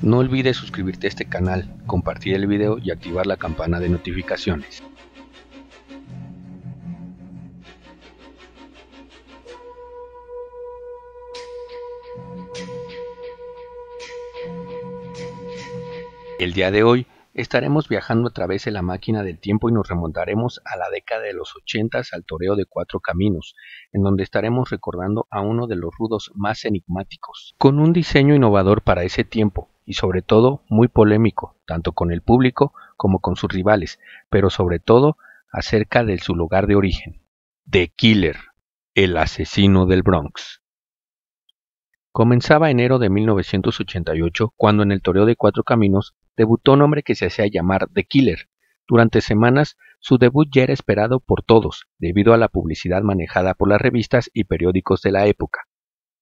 No olvides suscribirte a este canal, compartir el video y activar la campana de notificaciones. El día de hoy Estaremos viajando a través de la máquina del tiempo y nos remontaremos a la década de los 80 al toreo de cuatro caminos, en donde estaremos recordando a uno de los rudos más enigmáticos, con un diseño innovador para ese tiempo y sobre todo muy polémico, tanto con el público como con sus rivales, pero sobre todo acerca de su lugar de origen. The Killer, el asesino del Bronx. Comenzaba enero de 1988 cuando en el Toreo de Cuatro Caminos debutó un hombre que se hacía llamar The Killer. Durante semanas su debut ya era esperado por todos, debido a la publicidad manejada por las revistas y periódicos de la época.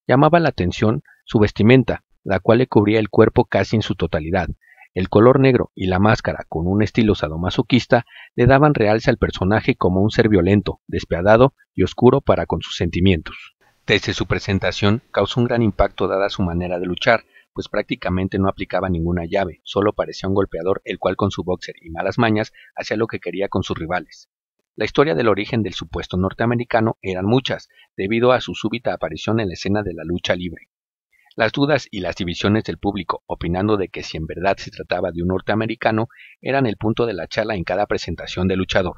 Llamaba la atención su vestimenta, la cual le cubría el cuerpo casi en su totalidad. El color negro y la máscara, con un estilo sadomasoquista, le daban realce al personaje como un ser violento, despiadado y oscuro para con sus sentimientos. Desde su presentación causó un gran impacto dada su manera de luchar, pues prácticamente no aplicaba ninguna llave, solo parecía un golpeador el cual con su boxer y malas mañas hacía lo que quería con sus rivales. La historia del origen del supuesto norteamericano eran muchas, debido a su súbita aparición en la escena de la lucha libre. Las dudas y las divisiones del público, opinando de que si en verdad se trataba de un norteamericano, eran el punto de la charla en cada presentación de luchador.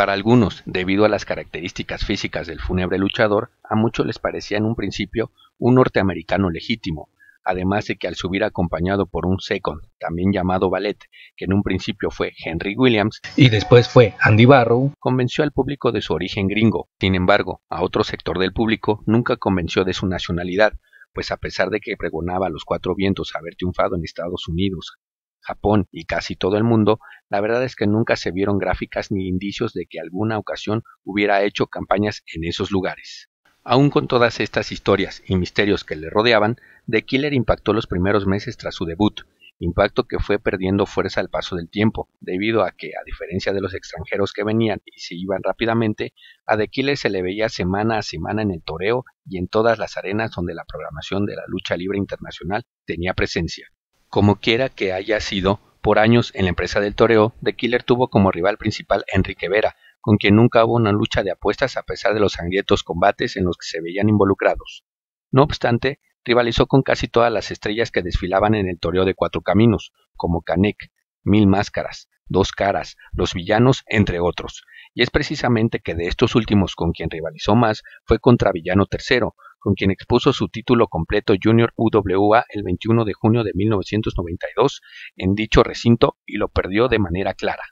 Para algunos, debido a las características físicas del fúnebre luchador, a muchos les parecía en un principio un norteamericano legítimo, además de que al subir acompañado por un second, también llamado Ballet, que en un principio fue Henry Williams y después fue Andy Barrow, convenció al público de su origen gringo. Sin embargo, a otro sector del público nunca convenció de su nacionalidad, pues a pesar de que pregonaba a los cuatro vientos haber triunfado en Estados Unidos Japón y casi todo el mundo, la verdad es que nunca se vieron gráficas ni indicios de que alguna ocasión hubiera hecho campañas en esos lugares. Aún con todas estas historias y misterios que le rodeaban, The Killer impactó los primeros meses tras su debut, impacto que fue perdiendo fuerza al paso del tiempo, debido a que, a diferencia de los extranjeros que venían y se iban rápidamente, a The Killer se le veía semana a semana en el toreo y en todas las arenas donde la programación de la lucha libre internacional tenía presencia. Como quiera que haya sido, por años en la empresa del toreo, de Killer tuvo como rival principal Enrique Vera, con quien nunca hubo una lucha de apuestas a pesar de los sangrientos combates en los que se veían involucrados. No obstante, rivalizó con casi todas las estrellas que desfilaban en el toreo de cuatro caminos, como Canek, Mil Máscaras, Dos Caras, Los Villanos, entre otros. Y es precisamente que de estos últimos con quien rivalizó más fue contra Villano III, con quien expuso su título completo Junior UWA el 21 de junio de 1992 en dicho recinto y lo perdió de manera clara.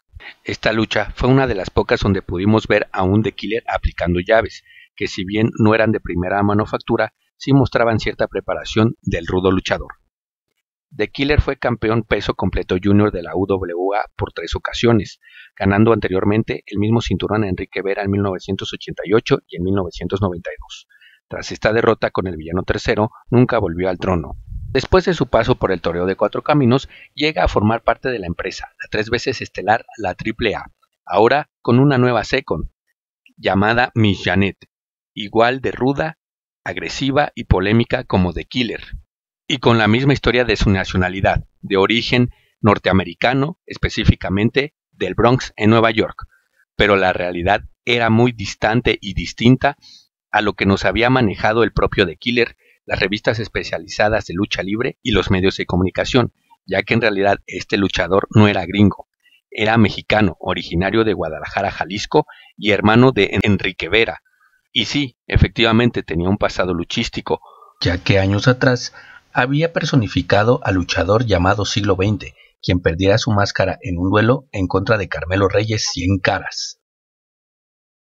Esta lucha fue una de las pocas donde pudimos ver a un De Killer aplicando llaves, que si bien no eran de primera manufactura, sí mostraban cierta preparación del rudo luchador. De Killer fue campeón peso completo junior de la UWA por tres ocasiones, ganando anteriormente el mismo cinturón a Enrique Vera en 1988 y en 1992. Tras esta derrota con el villano tercero, nunca volvió al trono. Después de su paso por el Toreo de Cuatro Caminos, llega a formar parte de la empresa, la tres veces estelar, la AAA, ahora con una nueva Second, llamada Miss Janet, igual de ruda, agresiva y polémica como de Killer, y con la misma historia de su nacionalidad, de origen norteamericano, específicamente del Bronx en Nueva York, pero la realidad era muy distante y distinta a lo que nos había manejado el propio The Killer, las revistas especializadas de lucha libre y los medios de comunicación, ya que en realidad este luchador no era gringo, era mexicano, originario de Guadalajara, Jalisco y hermano de Enrique Vera. Y sí, efectivamente tenía un pasado luchístico, ya que años atrás había personificado al luchador llamado siglo XX, quien perdiera su máscara en un duelo en contra de Carmelo Reyes Cien Caras.